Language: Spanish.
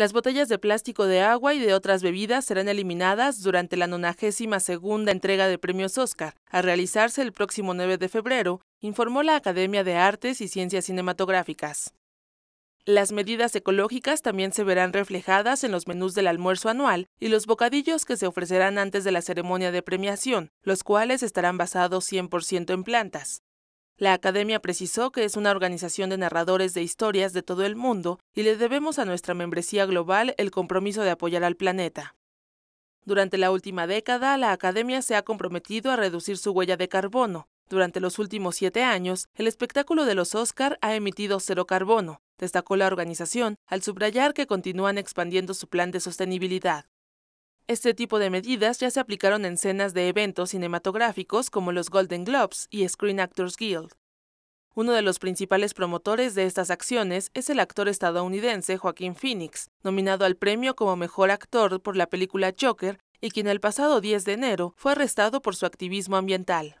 Las botellas de plástico de agua y de otras bebidas serán eliminadas durante la 92 segunda entrega de premios Oscar, a realizarse el próximo 9 de febrero, informó la Academia de Artes y Ciencias Cinematográficas. Las medidas ecológicas también se verán reflejadas en los menús del almuerzo anual y los bocadillos que se ofrecerán antes de la ceremonia de premiación, los cuales estarán basados 100% en plantas. La academia precisó que es una organización de narradores de historias de todo el mundo y le debemos a nuestra membresía global el compromiso de apoyar al planeta. Durante la última década, la academia se ha comprometido a reducir su huella de carbono. Durante los últimos siete años, el espectáculo de los Oscar ha emitido cero carbono, destacó la organización al subrayar que continúan expandiendo su plan de sostenibilidad. Este tipo de medidas ya se aplicaron en escenas de eventos cinematográficos como los Golden Globes y Screen Actors Guild. Uno de los principales promotores de estas acciones es el actor estadounidense Joaquín Phoenix, nominado al premio como mejor actor por la película Joker y quien el pasado 10 de enero fue arrestado por su activismo ambiental.